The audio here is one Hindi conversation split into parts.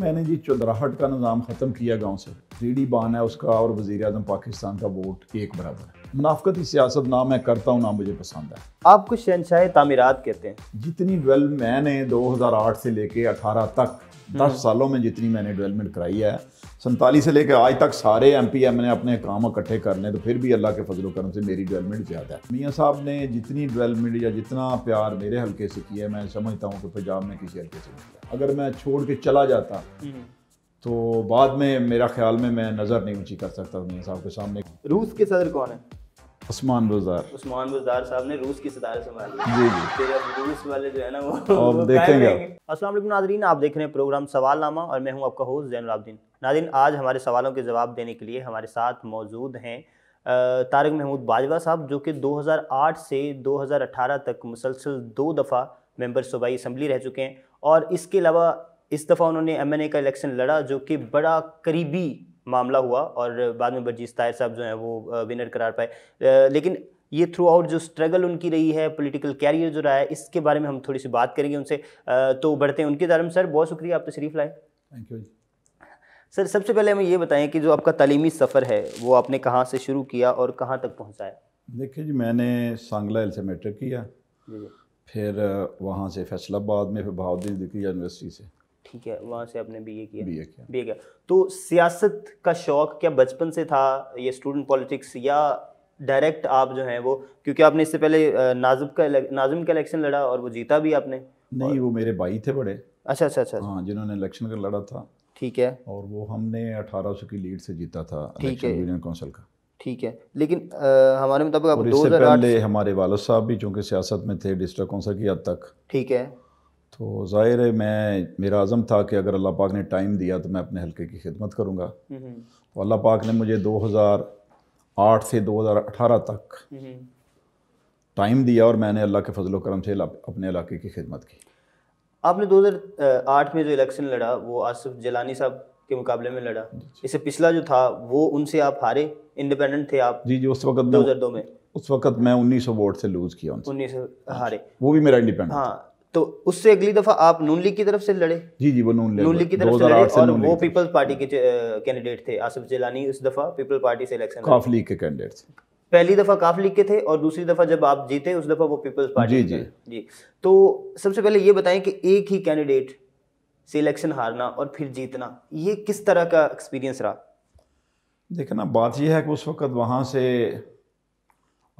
मैंने जी चौधराहट का निज़ाम ख़त्म किया गाँव से थ्री बान है उसका और वजी अजम पाकिस्तान का वोट एक बराबर है मुनाफ्ती सियासत ना मैं करता हूँ ना मुझे पसंद है आपको शहनशाह तमीरत कहते हैं जितनी वेल मैंने दो हज़ार आठ से लेके अठारह तक दस हम्म। सालों में जितनी मैंने डेवलपमेंट कराई है सैंतालीस से लेकर आज तक सारे एम पी एम ने अपने काम इकट्ठे करने तो फिर भी अल्लाह के फजल करम से मेरी डेवलपमेंट ज़्यादा है मियाँ साहब ने जितनी डेवलपमेंट या जितना प्यार मेरे हल्के से किया मैं समझता हूँ कि पंजाब में किसी हल्के से नहीं किया अगर मैं छोड़ के चला जाता हम्म। तो बाद में मेरा ख्याल में मैं नज़र नहीं ऊँची कर सकता मियाँ साहब के सामने रूस के सदर कौन है उस्मान बुजार उस्मान बुजार साहब ने रूस की सितारे संभाली जी जी फिर रूस वाले जो है ना वो और देखेंगे अस्सलाम वालेकुम नाजरीन आप देख रहे हैं प्रोग्राम सवाल नामा और मैं हूं आपका होस्ट जैन अलाउद्दीन नादिन आज हमारे सवालों के जवाब देने के लिए हमारे साथ मौजूद हैं तारक महमूद बाजवा साहब जो कि 2008 से 2018 तक मुसलसल दो दफ़ा मेंबर सूबाई असम्बली रह चुके हैं और इसके अलावा इस दफ़ा उन्होंने एम का इलेक्शन लड़ा जो कि बड़ा करीबी मामला हुआ और बाद में बरजीत तायर साहब जो हैं वो विनर करार पाए लेकिन ये थ्रू आउट जो स्ट्रगल उनकी रही है पॉलिटिकल कैरियर जो रहा है इसके बारे में हम थोड़ी सी बात करेंगे उनसे तो बढ़ते हैं उनके दारम सर बहुत शुक्रिया आप तशरीफ़ लाए थैंक यू सर सबसे पहले हमें ये बताएं कि जो आपका तलीमी सफ़र है वो आपने कहाँ से शुरू किया और कहाँ तक पहुँचाया देखिए जी मैंने सांगला एल से मैट्रिक किया फिर वहाँ से फैसलाबाद में फिर बहाउद्दीन दिखी यूनिवर्सिटी से ठीक है वहाँ से आपने बीए किया बीए किया बीए किया तो सियासत का शौक क्या बचपन से था ये स्टूडेंट पॉलिटिक्स या डायरेक्ट आप जो हैं वो क्योंकि आपने इससे पहले नाजुब का नाजिम का इलेक्शन लड़ा और वो जीता भी आपने नहीं वो मेरे भाई थे बड़े अच्छा अच्छा अच्छा हाँ अच्छा। जिन्होंने इलेक्शन का लड़ा था ठीक है और वो हमने 1800 की लीड से जीता था ठीक है यूनियन काउंसिल का ठीक है लेकिन आ, हमारे मुताबिक आप दो हज़ार पहले हमारे वालद साहब भी चूँकि सियासत में थे डिस्ट्रिक्ट काउंसिल की हद तक ठीक है तो ज़ाहिर है मैं मेरा आज़म था कि अगर अल्लाह पाक ने टाइम दिया तो मैं अपने हलके की खिदमत करूँगा हम्म। तो अल्लाह पाक ने मुझे 2008 से 2018 तक टाइम हम्म। दिया और मैंने अल्लाह के फजल करम से अपने इलाके की खिदमत की आपने 2008 में जो इलेक्शन लड़ा वो आसिफ जलानी साहब के मुकाबले में लड़ा इससे पिछला जो था वो उनसे आप हारे इंडिपेंडेंट थे आप जी जी उस वक्त दो में उस वक्त मैं उन्नीस वोट से लूज़ किया उन्नीस हारे वो भी मेरा इंडिपेंडेंट हाँ तो उससे अगली दफा आप नून लीग की तरफ से लड़े जी जी वो नून लीग नून लीग की तरफ से लड़े और वो पीपल्स पार्टी के कैंडिडेट थे आसिफ जिलानी उस दफा पीपल पार्टी से इलेक्शन काफ लीग के कैंडिडेट थे पहली दफा काफ लीग के थे और दूसरी दफा जब आप जीते उस दफा वो पीपल्स पार्टी जी जी जी तो सबसे पहले ये बताएं कि एक ही कैंडिडेट से इलेक्शन हारना और फिर जीतना ये किस तरह का एक्सपीरियंस रहा देखे ना बात यह है कि उस वक्त वहाँ से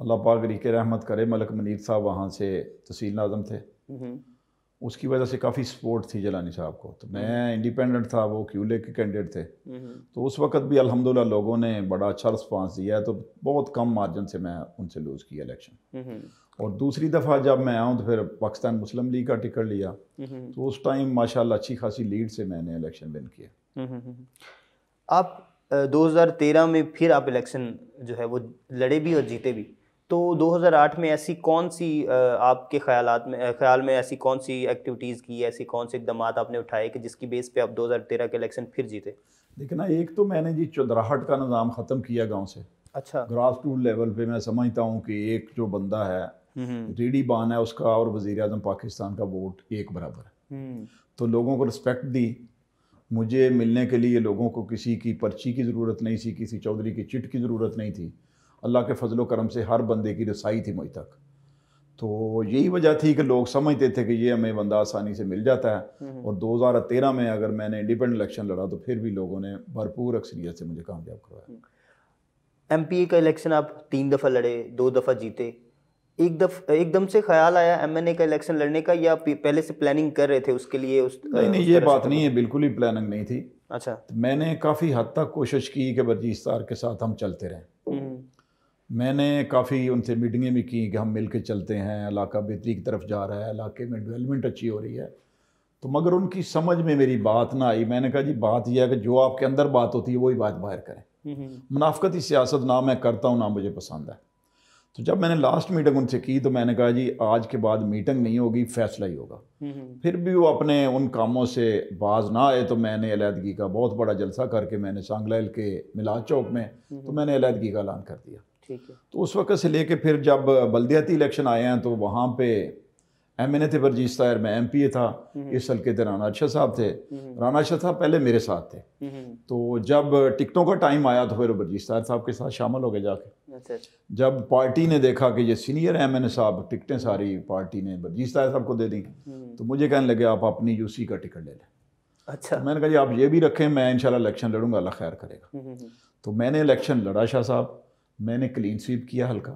अल्लाह पाक रिक रहमत करे मलक मनीर साहब वहाँ से तहसील नाजम थे हम्म। उसकी वजह से काफ़ी सपोर्ट थी जलानी साहब को तो मैं इंडिपेंडेंट हम्म। था वो क्यूले के कैंडिडेट थे हम्म, तो उस वक्त भी अल्हम्दुलिल्लाह लोगों ने बड़ा अच्छा रिस्पांस दिया है तो बहुत कम मार्जिन से मैं उनसे लूज़ किया इलेक्शन और दूसरी दफ़ा जब मैं आऊँ तो फिर पाकिस्तान मुस्लिम लीग का टिकट लिया तो उस टाइम माशा अच्छी खासी लीड से मैंने इलेक्शन विन किया आप दो में फिर आप इलेक्शन जो है वो लड़े भी और जीते भी तो 2008 में ऐसी कौन सी आपके ख्याल में ख्याल में ऐसी कौन सी एक्टिविटीज़ की ऐसी कौन से इकदाम आपने उठाए कि जिसकी बेस पे आप 2013 के इलेक्शन फिर जीते देखिए ना एक तो मैंने जी चौधराहट का निज़ाम ख़त्म किया गांव से अच्छा ग्रास रूट लेवल पे मैं समझता हूँ कि एक जो बंदा है हम्म, हम्म। रेडी बान है उसका और वज़ी अजम पाकिस्तान का वोट एक बराबर है हम्म। तो लोगों को रिस्पेक्ट दी मुझे मिलने के लिए लोगों को किसी की पर्ची की ज़रूरत नहीं थी किसी चौधरी की चिट की ज़रूरत नहीं थी अल्लाह के फजलो करम से हर बंदे की रसाई थी मुझ तक तो यही वजह थी कि लोग समझते थे कि ये हमें बंदा आसानी से मिल जाता है हम्म। और 2013 में अगर मैंने इंडिपेंडेंट इलेक्शन लड़ा तो फिर भी लोगों ने भरपूर अक्सरियत से मुझे कामयाब करवाया एम हम्म। का इलेक्शन आप तीन दफ़ा लड़े दो दफ़ा जीते एक दफ एकदम से ख्याल आया ए का इलेक्शन लड़ने का या पहले से प्लानिंग कर रहे थे उसके लिए उस नहीं नहीं ये बात नहीं है बिल्कुल ही प्लानिंग नहीं थी अच्छा तो मैंने काफ़ी हद तक कोशिश की कि बरजीत इस के साथ हम चलते रहें हम्म। मैंने काफ़ी उनसे मीटिंगें भी की कि हम मिल के चलते हैं इलाका बेहतरी की तरफ जा रहा है इलाके में डेवलपमेंट अच्छी हो रही है तो मगर उनकी समझ में मेरी बात ना आई मैंने कहा जी बात यह है कि जो आपके अंदर बात होती है वही बात बाहर करें हम्म, हम्म। मुनाफ़ती सियासत ना मैं करता हूँ ना मुझे पसंद है तो जब मैंने लास्ट मीटिंग उनसे की तो मैंने कहा जी आज के बाद मीटिंग नहीं होगी फैसला ही होगा हम्म, फिर भी वो अपने उन कामों से बाज ना आए तो मैंने अलीहदगी का बहुत बड़ा जलसा करके मैंने सांगलाइल के मिलाद चौक में तो मैंने अलीहदगी का ऐलान कर दिया तो उस वक्त से लेके फिर जब बल्दियाती इलेक्शन आए हैं तो वहाँ पे एम एन ए थे वरजीज तायर मैं एम पी ए था हम्म। इस हल्के थे राना अच्छा साहब थे हम्म। राना अच्छा साहब पहले मेरे साथ थे हम्म। तो जब टिकटों का टाइम आया तो फिर वरजीज तायर साहब के साथ शामिल हो गए जाके अच्छा। जब पार्टी ने देखा कि ये सीनियर एम एन ए साहब टिकटें सारी पार्टी ने वरजीज तायर साहब को दे दी तो मुझे कहने लगे आप अपनी यू सी का टिकट ले लें अच्छा तो मैंने कहा जी आप ये भी रखें मैं इंशाल्लाह इलेक्शन लड़ूंगा अल्लाह खैर करेगा तो मैंने इलेक्शन लड़ा शाह साहब मैंने क्लीन स्वीप किया हल्का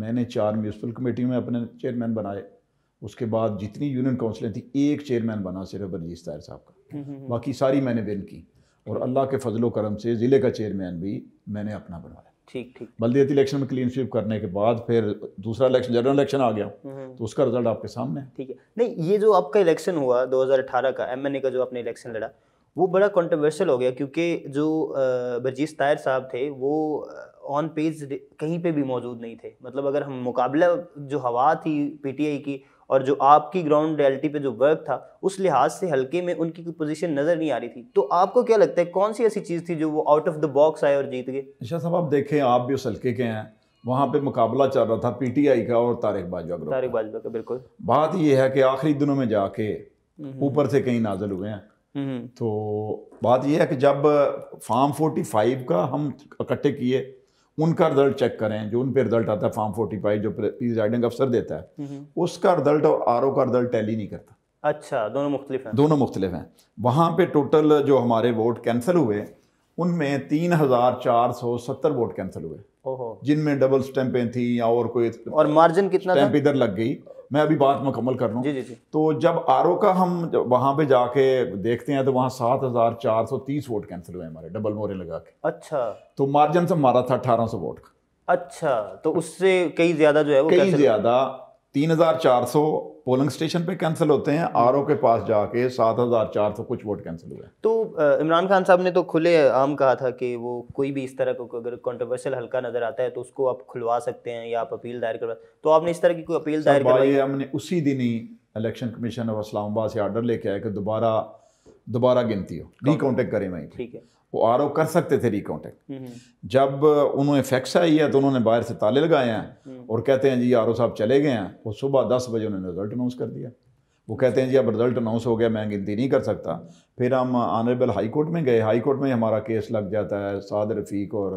मैंने चार म्यूनसिपल कमेटी में अपने चेयरमैन बनाए उसके बाद जितनी यूनियन काउंसिलें थी एक चेयरमैन बना सिर्फ रजीत तायर साहब का हम्म, हम्म, हम्म। बाकी सारी मैंने बिन की और अल्लाह के फजलो करम से ज़िले का चेयरमैन भी मैंने अपना बनवाया ठीक ठीक बल्दियाती इलेक्शन में क्लीन स्वीप करने के बाद फिर दूसरा इलेक्शन जनरल इलेक्शन आ गया तो उसका रिजल्ट आपके सामने ठीक है नहीं ये जो आपका इलेक्शन हुआ 2018 का एमएनए का जो आपने इलेक्शन लड़ा वो बड़ा कंट्रोवर्शियल हो गया क्योंकि जो बरजीत तायर साहब थे वो ऑन पेज कहीं पे भी मौजूद नहीं थे मतलब अगर हम मुकाबला जो हवा थी पीटीआई की और जो आपकी ग्राउंड रियलिटी पे जो वर्क था उस लिहाज से हल्के में उनकी कोई पोजीशन नज़र नहीं आ रही थी तो आपको क्या लगता है कौन सी ऐसी चीज़ थी जो वो आउट ऑफ द बॉक्स आए और जीत गए शाह साहब आप देखें आप भी उस हल्के के हैं वहाँ पे मुकाबला चल रहा था पीटीआई का और तारिक बाजवा का तारिक बाजवा का बिल्कुल बात यह है कि आखिरी दिनों में जाके हम्म। ऊपर से कहीं नाजल हुए हैं हम्म। तो बात यह है कि जब फार्म 45 का हम इकट्ठे किए उनका रिजल्ट चेक करें जो उन पर रिजल्ट आता है फार्म 45 जो प्रिजाइडिंग अफसर देता है हम्म। उसका रिजल्ट और आर का रिजल्ट टैली नहीं करता अच्छा दोनों मुख्तलिफ हैं दोनों मुख्तलिफ हैं वहाँ पे टोटल जो हमारे वोट कैंसिल हुए उनमें तीन हज़ार चार सौ सत्तर वोट कैंसिल हुए जिनमें डबल स्टैंपें थी और कोई और मार्जिन कितना स्टैंप इधर लग गई मैं अभी बात मुकम्मल कर रहा हूँ तो जब आर का हम वहाँ पे जाके देखते हैं तो वहाँ सात हज़ार चार सौ तीस वोट कैंसिल हुए हमारे डबल मोरे लगा के अच्छा तो मार्जिन से मारा था अठारह सौ वोट का अच्छा तो उससे कई ज़्यादा जो है वो कई ज़्यादा तीन हज़ार चार सौ पोलिंग स्टेशन पे कैंसिल होते हैं आर के पास जाके सात हज़ार चार सौ कुछ वोट कैंसिल हुए तो इमरान खान साहब ने तो खुले आम कहा था कि वो कोई भी इस तरह का अगर कॉन्ट्रोवर्शियल हल्का नज़र आता है तो उसको आप खुलवा सकते हैं या आप अपील दायर करवा तो आपने इस तरह की कोई अपील दायर करवाई हमने उसी दिन ही इलेक्शन कमीशन ऑफ इस्लामाबाद से आर्डर लेके आया कि दोबारा दोबारा गिनती हो कॉन्टेक्ट करें वहीं ठीक है वो आर कर सकते थे रिकॉन्टेक्ट हम्म, हम्म। जब उन्होंने फैक्स आई है तो उन्होंने बाहर से ताले लगाए हैं हम्म। और कहते हैं जी आर साहब चले गए हैं और सुबह दस बजे उन्होंने रिजल्ट अनाउंस कर दिया वो कहते हैं जी अब रिजल्ट अनाउंस हो गया मैं गिनती नहीं कर सकता फिर हम ऑनरेबल हाई कोर्ट में गए हाई कोर्ट में हमारा केस लग जाता है साद रफ़ीक और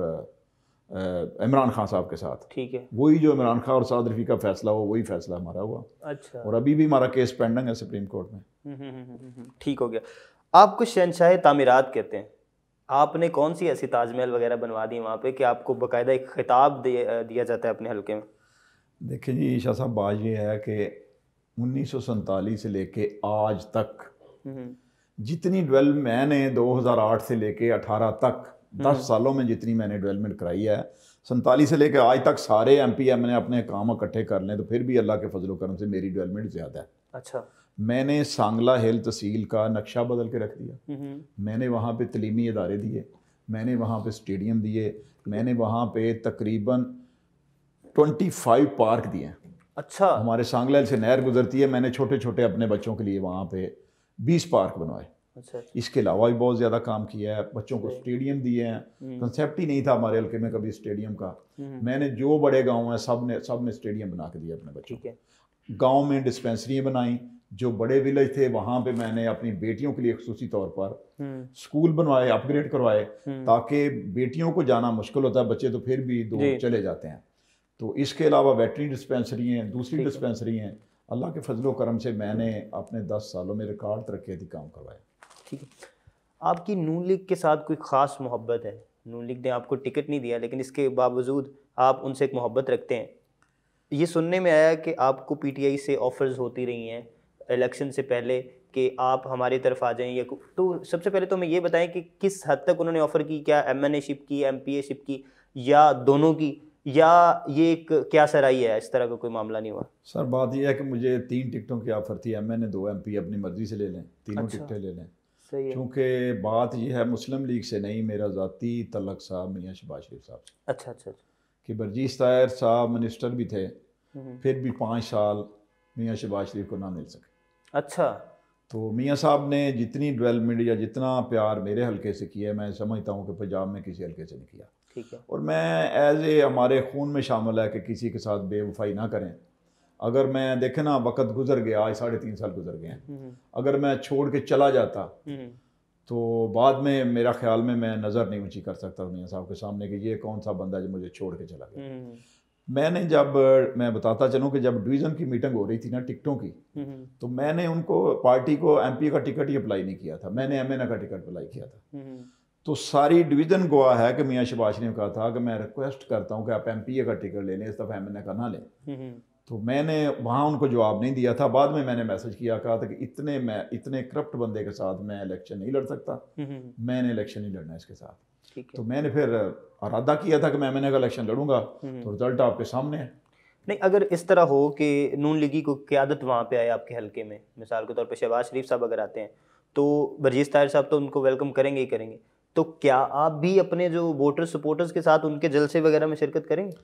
इमरान खान साहब के साथ ठीक है वही जो इमरान खान और साद रफ़ी का फैसला हुआ वही फैसला हमारा हुआ अच्छा और अभी भी हमारा केस पेंडिंग है सुप्रीम कोर्ट में ठीक हो गया आप कुछ शहनशाह तमीरत कहते हैं आपने कौन सी ऐसी ताजमहल वगैरह बनवा दी वहाँ पे कि आपको बकायदा एक खिताब दिया जाता है अपने हल्के में देखिए जी ईशा साहब बात ये है कि उन्नीस से लेके आज तक हम्म। जितनी डेवलप मैंने 2008 से लेके 18 तक 10 हम्म। सालों में जितनी मैंने डेवलपमेंट कराई है सैंतालीस से लेकर आज तक सारे एम पी एम ने अपने काम इकट्ठे कर लें तो फिर भी अल्लाह के फजलोक्रम से मेरी डेवलपमेंट ज़्यादा है अच्छा मैंने सांगला हिल तहसील का नक्शा बदल के रख दिया हम्म, हम्म। मैंने वहाँ पे तलीमी इदारे दिए मैंने वहाँ पे स्टेडियम दिए मैंने वहाँ पे तकरीबन 25 पार्क दिए अच्छा हमारे सांगला से नहर गुजरती है मैंने छोटे छोटे अपने बच्चों के लिए वहाँ पे 20 पार्क बनवाए अच्छा इसके अलावा भी बहुत ज़्यादा काम किया है बच्चों को स्टेडियम दिए हैं हम्म। कंसेप्ट ही नहीं था हमारे हल्के में कभी स्टेडियम का मैंने जो बड़े गाँव हैं सब ने सब ने स्टेडियम बना के दिया अपने बच्चों को गाँव में डिस्पेंसरियाँ बनाई जो बड़े विलेज थे वहाँ पे मैंने अपनी बेटियों के लिए खसूसी तौर पर हम्म। स्कूल बनवाए अपग्रेड करवाए हम्म। ताकि बेटियों को जाना मुश्किल होता है बच्चे तो फिर भी दूर चले जाते हैं तो इसके अलावा वेटरी डिस्पेंसरी हैं दूसरी डिस्पेंसरी हैं अल्लाह के फजलो करम से मैंने अपने दस सालों में रिकॉर्ड तरक्याती काम करवाया ठीक है आपकी नून लीग के साथ कोई ख़ास मोहब्बत है नून लीग ने आपको टिकट नहीं दिया लेकिन इसके बावजूद आप उनसे एक मोहब्बत रखते हैं ये सुनने में आया कि आपको पीटीआई से ऑफ़र्स होती रही हैं इलेक्शन से पहले कि आप हमारी तरफ आ जाएं या तो सबसे पहले तो हमें ये बताएं कि किस हद तक उन्होंने ऑफ़र की क्या एम एन ए शिप की एम पी ए शिप की या दोनों की या ये एक क्या सराई है इस तरह का कोई मामला नहीं हुआ सर बात यह है कि मुझे तीन टिकटों की ऑफ़र थी एम एन ए दो एम पी अपनी मर्ज़ी से ले लें तीनों अच्छा। टिकटें ले लें क्योंकि बात यह है मुस्लिम लीग से नहीं मेरा ज़ाती तलक साहब मियाँ शबाज शरीफ साहब अच्छा, अच्छा अच्छा कि बरजीज तायर साहब मिनिस्टर भी थे हम्म। फिर भी पाँच साल मियाँ शबाज शरीफ को ना मिल सके अच्छा तो मियाँ साहब ने जितनी डेवलपमेंट या जितना प्यार मेरे हल्के से किया है मैं समझता हूँ कि पंजाब में किसी हल्के से नहीं किया ठीक है और मैं एज ए हमारे खून में शामिल है कि किसी के साथ बेवफाई ना करें अगर मैं देखे ना वक़्त गुजर गया आज साढ़े तीन साल गुजर गए हैं हम्म, हम्म। अगर मैं छोड़ के चला जाता हम्म, तो बाद में मेरा ख्याल में मैं नज़र नहीं ऊँची कर सकता मियाँ साहब के सामने कि ये कौन सा बंदा जो मुझे छोड़ के चला गया मैंने जब मैं बताता चलूँ कि जब डिवीज़न की मीटिंग हो रही थी ना टिकटों की हम्म, हम्म। तो मैंने उनको पार्टी को एमपी का टिकट ही अप्लाई नहीं किया था मैंने एमएनए का टिकट अप्लाई किया था हम्म, तो सारी डिवीज़न गोवा है कि मियाँ शबाश ने कहा था कि मैं रिक्वेस्ट करता हूँ कि आप एम का टिकट ले लें इस दफ़ा एम का ना लें तो मैंने वहाँ उनको जवाब नहीं दिया था बाद में मैंने मैसेज किया कहा था कि इतने मैं इतने करप्ट बंदे के साथ मैं इलेक्शन नहीं लड़ सकता मैंने इलेक्शन नहीं लड़ना इसके साथ तो मैंने फिर अरादा किया था कि मैं एम का इलेक्शन लड़ूंगा हम्म। तो रिजल्ट आपके सामने है नहीं अगर इस तरह हो कि नून लीगी को क्यादत वहाँ पे आए आपके हलके में मिसाल के तौर पर शहबाज शरीफ साहब अगर आते हैं तो बरजीत ताहिर साहब तो उनको वेलकम करेंगे ही करेंगे तो क्या आप भी अपने जो वोटर सपोर्टर्स के साथ उनके जलसे वगैरह में शिरकत करेंगे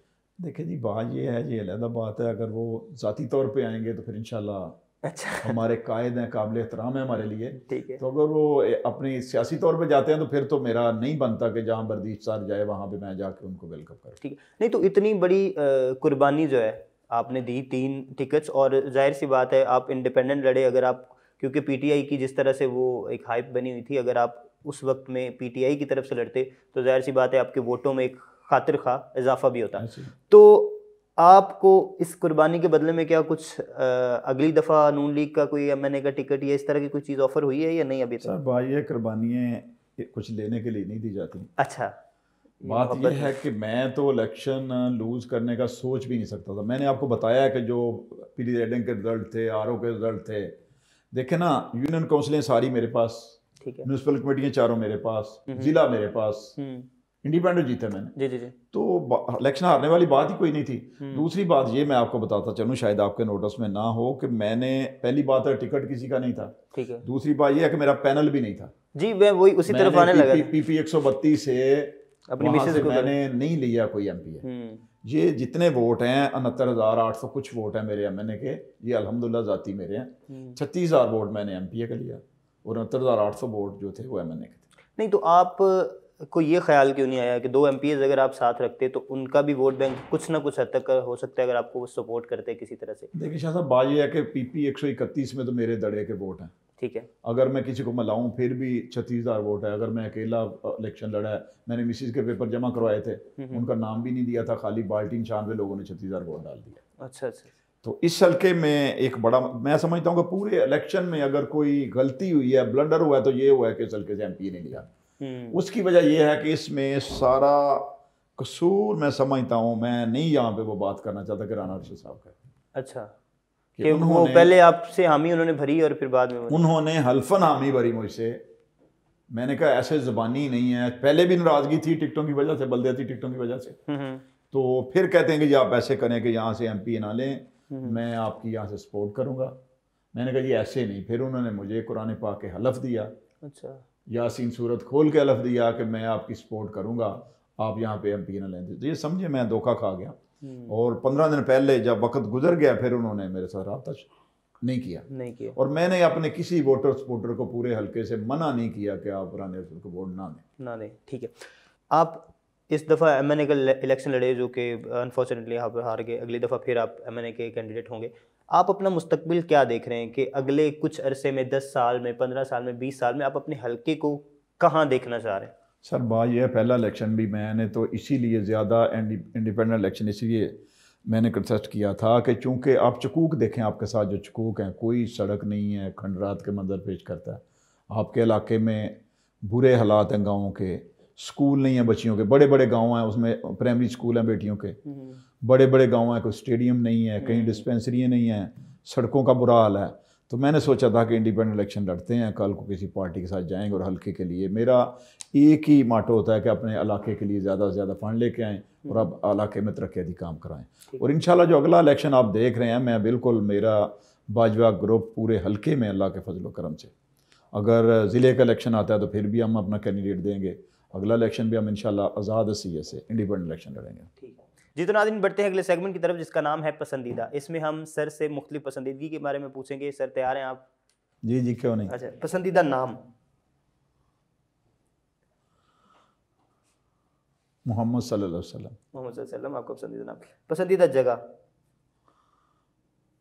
देखिए जी बात ये है ये अलहदा बात है अगर वो ज़ाती तौर पर आएंगे तो फिर इनशाला अच्छा हमारे कायद हैं काबिल एहतराम है हमारे लिए ठीक है तो अगर वो अपनी सियासी तौर पे जाते हैं तो फिर तो मेरा नहीं बनता कि जहाँ बर्दीश सार जाए वहाँ पे मैं जाके उनको वेलकम करूँ ठीक है नहीं तो इतनी बड़ी कुर्बानी जो है आपने दी तीन टिकट्स और जाहिर सी बात है आप इंडिपेंडेंट लड़े अगर आप क्योंकि पीटीआई की जिस तरह से वो एक हाइप बनी हुई थी अगर आप उस वक्त में पीटीआई की तरफ से लड़ते तो जाहिर सी बात है आपके वोटों में एक खातिर खा इजाफा भी होता तो आपको इस कुर्बानी के बदले में क्या कुछ आ, अगली दफ़ा नून लीग का कोई एम का टिकट या इस तरह की कोई चीज़ ऑफर हुई है या नहीं अभी सर भाई ये कुर्बानियाँ कुछ लेने के लिए नहीं दी जाती अच्छा बात यह है कि मैं तो इलेक्शन लूज करने का सोच भी नहीं सकता था मैंने आपको बताया कि जो पीली रेडिंग के रिजल्ट थे आर के रिजल्ट थे देखे ना यूनियन काउंसिलें सारी मेरे पास म्यूनसिपल कमेटियाँ चारों मेरे पास हम्म। ज़िला मेरे पास हम्म। इंडिपेंडेंट जीते मैंने जी जी जी तो इलेक्शन हारने वाली बात ही कोई नहीं थी हम्म। दूसरी बात ये मैं आपको बताता चलूँ शायद आपके नोटिस में ना हो कि मैंने पहली बात है तो टिकट किसी का नहीं था ठीक है दूसरी बात यह है कि मेरा पैनल भी नहीं था जी मैं वही उसी तरफ आने लगा पी पी एक सौ बत्तीस से अपनी वहां से मैंने नहीं लिया कोई एम हम्म। ये जितने वोट हैं उनहत्तर हज़ार आठ सौ कुछ वोट हैं मेरे एम एन ए के ये अलहमदुल्ला ज़ाती मेरे हैं हम्म। छत्तीस हज़ार वोट मैंने एम पी ए का लिया और उनहत्तर हज़ार आठ सौ वोट जो थे वो एम एन ए के थे नहीं तो आप को ये ख्याल क्यों नहीं आया कि दो एम अगर आप साथ रखते तो उनका भी वोट बैंक कुछ ना कुछ हद तक हो सकता है अगर आपको वो सपोर्ट करते किसी तरह से देखिए शाह साहब बात यह है कि पी पी एक सौ इकतीस में तो मेरे दड़े के वोट हैं ठीक है अगर मैं किसी को मिलाऊं फिर भी छत्तीस हज़ार वोट है अगर मैं अकेला इलेक्शन लड़ा है मैंने मिसिज के पेपर जमा करवाए थे हम्म, हम्म। उनका नाम भी नहीं दिया था खाली बाल्टी छियानवे लोगों ने छत्तीस हज़ार वोट डाल दिया अच्छा अच्छा तो इस हल्के में एक बड़ा मैं समझता हूँ कि पूरे इलेक्शन में अगर कोई गलती हुई है ब्लंडर हुआ है तो ये हुआ है कि इस हल्के से एम ने लिया हम्म। उसकी वजह यह है कि इसमें सारा कसूर मैं समझता हूँ मैं नहीं यहाँ पे वो बात करना चाहता कि राना रशीद साहब का अच्छा कि वो पहले आपसे हामी उन्होंने भरी और फिर बाद में उन्होंने हल्फन हामी भरी मुझसे मैंने कहा ऐसे जबानी नहीं है पहले भी नाराजगी थी टिकटों की वजह से बल देती टिकटों की वजह से हम्म, हम्म। तो फिर कहते हैं कि आप ऐसे करें कि यहाँ से एम पी ना लें मैं आपकी यहाँ से सपोर्ट करूंगा मैंने कहा जी ऐसे नहीं फिर उन्होंने मुझे कुरान पाक के हलफ दिया अच्छा यासीन सूरत खोल के लफ दिया कि मैं आपकी सपोर्ट करूंगा आप यहाँ पे एम पी ना लेंदे तो ये समझे मैं धोखा खा गया हम्म। और पंद्रह दिन पहले जब वक्त गुजर गया फिर उन्होंने मेरे साथ रहा नहीं किया नहीं किया और मैंने अपने किसी वोटर सपोर्टर को पूरे हल्के से मना नहीं किया कि आप पुराने को वोट ना दें ना दें ठीक है आप इस दफ़ा एम एन ए का इलेक्शन लड़े जो कि अनफॉर्चुनेटली आप हार गए अगली दफ़ा फिर आप एम एन ए के कैंडिडेट होंगे आप अपना मुस्तकबिल क्या देख रहे हैं कि अगले कुछ अरसे में दस साल में पंद्रह साल में बीस साल में आप अपने हल्के को कहाँ देखना चाह रहे हैं सर बात यह पहला इलेक्शन भी मैंने तो इसीलिए ज़्यादा इंडिपेंडेंट इलेक्शन इसलिए मैंने कंसेस्ट किया था कि चूंकि आप चकूक देखें आपके साथ जो चकूक हैं कोई सड़क नहीं है खंडरात के मंजर पेश करता है आपके इलाके में बुरे हालात हैं गाँव के स्कूल नहीं है बच्चियों के बड़े बड़े गाँव हैं उसमें प्राइमरी स्कूल हैं बेटियों के हम्म। बड़े बड़े गाँव हैं कोई स्टेडियम नहीं है कहीं डिस्पेंसरियाँ हम्म। नहीं हैं सड़कों का बुरा हाल है तो मैंने सोचा था कि इंडिपेंडेंट इलेक्शन लड़ते हैं कल को किसी पार्टी के साथ जाएंगे और हल्के के लिए मेरा एक ही माटो होता है कि अपने इलाके के लिए ज़्यादा से ज़्यादा फंड लेके आएँ और हम्म। अब इलाके में तरक्याती काम कराएँ और इन जो अगला इलेक्शन आप देख रहे हैं मैं बिल्कुल मेरा भाजपा ग्रुप पूरे हल्के में अल्लाह के फजल करम से अगर ज़िले का इलेक्शन आता है तो फिर भी हम अपना कैंडिडेट देंगे अगला इलेक्शन भी हम इन आज़ाद सी से इंडिपेंडेंट इलेक्शन लड़ेंगे जी तो बढ़ते हैं अगले सेगमेंट की तरफ जिसका नाम है पसंदीदा इसमें हम सर से मुख्तलि पसंदीदगी के बारे में पूछेंगे सर तैयार हैं आप जी जी क्यों नहीं अच्छा पसंदीदा नाम मोहम्मद सल्लल्लाहु अलैहि वसल्लम मोहम्मद पसंदीदा नाम पसंदीदा जगह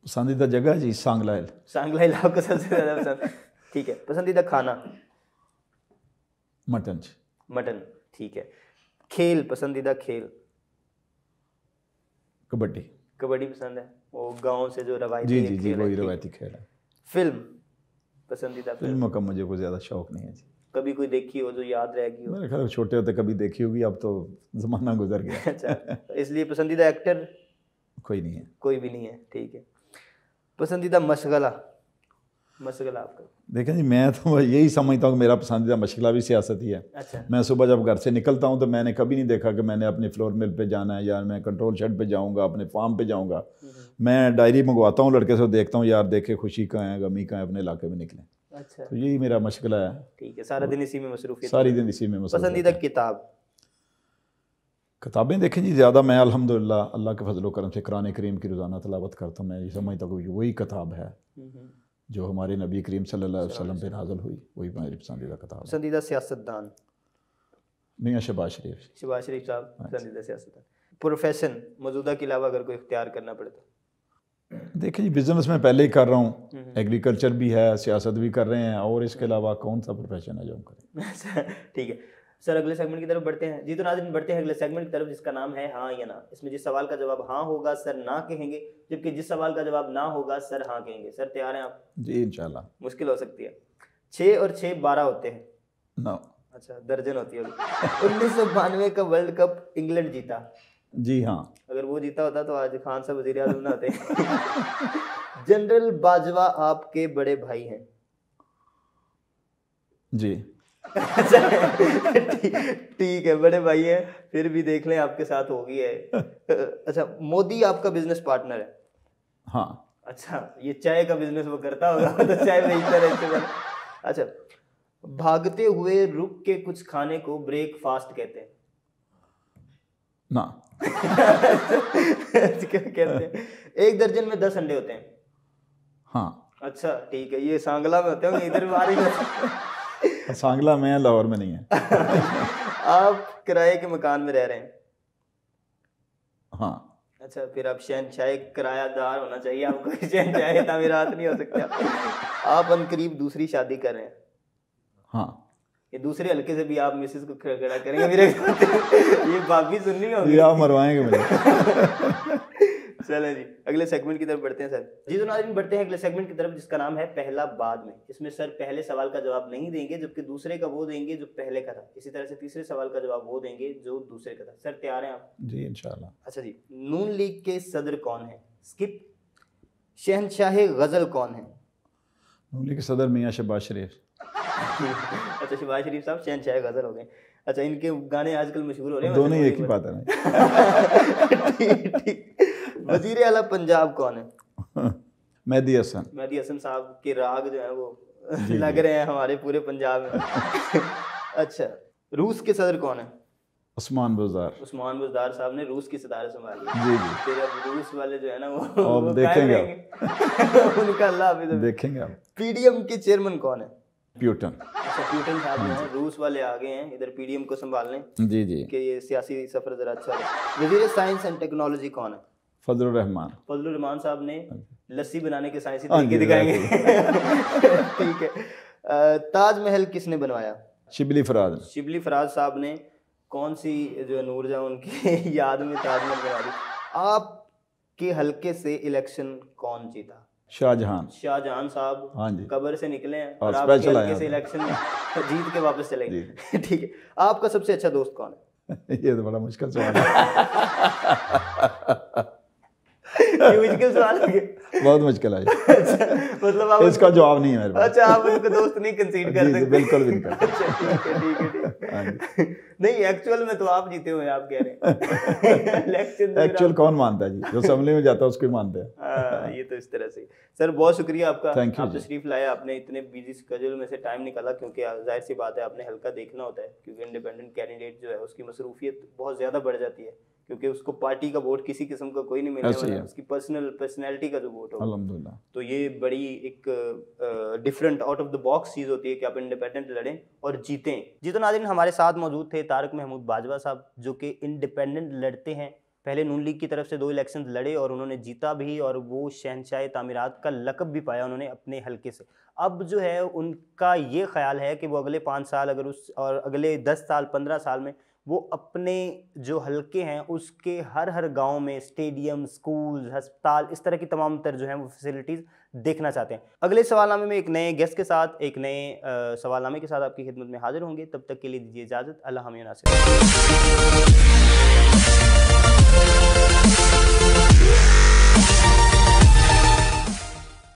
पसंदीदा जगह जी सांगलाइल सांगलाइल सबसे ज़्यादा पसंद ठीक है पसंदीदा खाना मटन जी मटन ठीक है खेल पसंदीदा खेल कबड्डी कबड्डी पसंद है वो गांव से जो रवायती जी जी जी वही रवायती खेल है फिल्म पसंदीदा फिल्म का मुझे कोई ज़्यादा शौक नहीं है जी कभी कोई देखी हो जो याद रह गई हो मेरे ख्याल छोटे होते कभी देखी होगी अब तो ज़माना गुजर गया अच्छा तो इसलिए पसंदीदा एक्टर कोई नहीं है कोई भी नहीं है ठीक है पसंदीदा मशगला मशगला आपका देखें जी मैं तो यही समझता हूँ मेरा पसंदीदा मशगला भी सियासत ही है अच्छा। मैं सुबह जब घर से निकलता हूँ तो मैंने कभी नहीं देखा कि मैंने अपने फ्लोर मिल पे जाना है या मैं कंट्रोल शेड पे जाऊँगा अपने फार्म पे जाऊँगा हम्म। मैं डायरी मंगवाता हूँ लड़के से देखता हूँ यार देखे खुशी कहाँ है गमी कहाँ है अपने इलाके में निकले अच्छा तो यही मेरा मशगला है ठीक है सारा दिन इसी में मसरूफ सारी दिन इसी में पसंदीदा किताब किताबें देखें जी ज़्यादा मैं अल्हम्दुलिल्लाह अल्लाह के फजलो करम से कुरान करीम की रोज़ाना तलावत करता हूँ मैं ये समझता हूँ वही किताब है हम्म, हम्म। जो हमारे नबी करीम सल्लल्लाहु अलैहि वसल्लम पे नाजल हुई वही मेरी पसंदीदा किताब पसंदीदा सियासतदान मियाँ अच्छा, शबाज शरीफ शबाज शरीफ साहब अच्छा। पसंदीदा सियासतदान प्रोफेशन मौजूदा के अलावा अगर कोई इख्तियार करना पड़े तो देखिए जी बिज़नेस में पहले ही कर रहा हूँ एग्रीकल्चर हम्म। भी है सियासत भी कर रहे हैं और इसके अलावा कौन सा प्रोफेशन है जो हम करें अच्छा, ठीक है सर अगले सेगमेंट की तरफ बढ़ते हैं जी तो नाजरीन बढ़ते हैं अगले सेगमेंट की तरफ जिसका नाम है हाँ या ना इसमें जिस सवाल का जवाब हाँ होगा सर ना कहेंगे जबकि जिस सवाल का जवाब ना होगा सर हाँ कहेंगे सर तैयार हैं आप जी इनशाला मुश्किल हो सकती है छः और छः बारह होते हैं नौ अच्छा दर्जन होती है उन्नीस सौ बानवे का वर्ल्ड कप इंग्लैंड जीता जी हाँ अगर वो जीता होता तो आज खान साहब वजीर आजम ना होते जनरल बाजवा आपके बड़े भाई हैं जी ठीक है बड़े भाई है फिर भी देख लें आपके साथ होगी है अच्छा मोदी आपका बिजनेस पार्टनर है हाँ अच्छा ये चाय का बिजनेस वो करता होगा तो चाय बेचता रहते अच्छा भागते हुए रुक के कुछ खाने को ब्रेकफास्ट कहते हैं ना क्या कहते हैं एक दर्जन में दस अंडे होते हैं हाँ अच्छा ठीक है ये सांगला में होते होंगे इधर बारी सांगला में है लाहौर में नहीं है आप किराए के मकान में रह रहे हैं हाँ अच्छा फिर आप शहन शहनशाह किरायादार होना चाहिए आपको शहन शहनशाह तामीरात नहीं हो सकते आप अन करीब दूसरी शादी कर रहे हैं हाँ ये दूसरे हल्के से भी आप मिसेस को खड़ा करेंगे मेरे तो- ये बात भी सुननी होगी आप मरवाएंगे मुझे चले जी अगले सेगमेंट की तरफ बढ़ते हैं सर जी तो नाजरीन बढ़ते हैं अगले सेगमेंट की तरफ जिसका नाम है पहला बाद में इसमें सर पहले सवाल का जवाब नहीं देंगे जबकि दूसरे का वो देंगे जो पहले का था इसी तरह से तीसरे सवाल का जवाब वो देंगे जो दूसरे का था सर तैयार हैं आप जी इन अच्छा जी नून लीग के सदर कौन है स्किप शहनशाह गजल कौन है नून लीग के सदर मियाँ शहबाज शरीफ अच्छा शहबाज शरीफ साहब शहनशाह गजल हो गए अच्छा इनके गाने आजकल मशहूर हो रहे हैं दोनों एक ही बात है ठीक ठीक वजीर अला पंजाब कौन है मेहदी हसन मेहदी हसन साहब के राग जो है वो लग रहे हैं हमारे पूरे पंजाब में अच्छा रूस के सदर कौन है उस्मान बुजार उस्मान बुजार साहब ने रूस की सितारे संभाली जी जी फिर अब रूस वाले जो है ना वो अब देखेंगे उनका अल्लाह हाफिज देखेंगे आप पीडीएम के चेयरमैन कौन है प्यूटन अच्छा प्यूटन साहब हैं रूस वाले आ गए हैं इधर पीडीएम को संभालने जी जी के ये सियासी सफर जरा अच्छा है वजीर साइंस एंड टेक्नोलॉजी कौन है फजल रहमान फजल रहमान साहब ने हाँ लस्सी बनाने के साइंस हाँ तरीके दिखाएंगे ठीक है ताजमहल किसने बनवाया शिबली फराज शिबली फराज साहब ने कौन सी जो है नूरजहाँ उनकी याद में ताजमहल बना दी आपके हलके से इलेक्शन कौन जीता शाहजहान शाहजहान साहब हाँ जी कबर से निकले हैं और, और आप से इलेक्शन में जीत के वापस चले गए ठीक है आपका सबसे अच्छा दोस्त कौन है ये तो बड़ा मुश्किल सवाल है बहुत मुश्किल है मतलब आप इसका जवाब नहीं है मेरे पास अच्छा आप उनको दोस्त नहीं कंसीड कर सकते बिल्कुल भी नहीं अच्छा, हाँ नहीं एक्चुअल में तो आप जीते हुए आप कह रहे हैं एक्चुअल कौन मानता है जी जो असेंबली में जाता है उसको ही मानते हैं हाँ, ये तो इस तरह से सर बहुत शुक्रिया आपका थैंक यू तशरीफ लाया आपने इतने बिजी स्कड्यूल में से टाइम निकाला क्योंकि जाहिर सी बात है आपने हल्का देखना होता है क्योंकि इंडिपेंडेंट कैंडिडेट जो है उसकी मसरूफियत बहुत ज़्यादा बढ़ जाती है क्योंकि उसको पार्टी का वोट किसी किस्म का कोई नहीं मिलने वाला उसकी पर्सनल पर्सनैलिटी का जो वोट हो तो ये बड़ी एक different out of the box चीज़ होती है कि आप इंडिपेंडेंट लड़ें और जीतें जीतो नादिन हमारे साथ मौजूद थे तारक महमूद बाजवा साहब जो कि इंडिपेंडेंट लड़ते हैं पहले नून लीग की तरफ से दो इलेक्शन लड़े और उन्होंने जीता भी और वो शहनशाह तामीरात का लकब भी पाया उन्होंने अपने हल्के से अब जो है उनका ये ख्याल है कि वो अगले पाँच साल अगर उस और अगले दस साल पंद्रह साल में वो अपने जो हलके हैं उसके हर हर गांव में स्टेडियम स्कूल अस्पताल इस तरह की तमाम तर जो है वो फैसिलिटीज़ देखना चाहते हैं अगले सवालनामे में एक नए गेस्ट के साथ एक नए सवालनामे के साथ आपकी खिदमत में हाजिर होंगे तब तक के लिए दीजिए इजाज़त अल्लाह हामिया नासिर